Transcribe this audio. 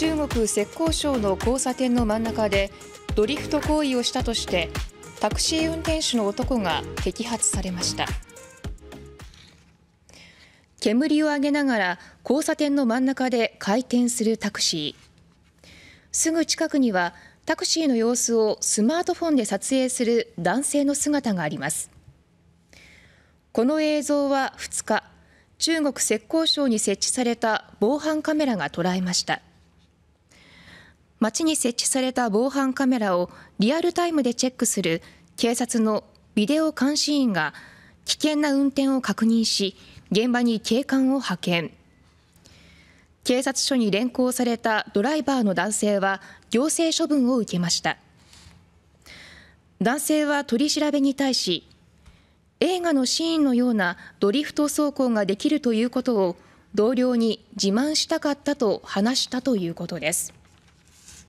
中国・浙江省の交差点の真ん中でドリフト行為をしたとしてタクシー運転手の男が摘発されました煙を上げながら交差点の真ん中で回転するタクシーすぐ近くにはタクシーの様子をスマートフォンで撮影する男性の姿がありますこの映像は2日中国浙江省に設置された防犯カメラが捉えました街に設置された防犯カメラをリアルタイムでチェックする警察のビデオ監視員が危険な運転を確認し現場に警官を派遣警察署に連行されたドライバーの男性は行政処分を受けました男性は取り調べに対し映画のシーンのようなドリフト走行ができるということを同僚に自慢したかったと話したということです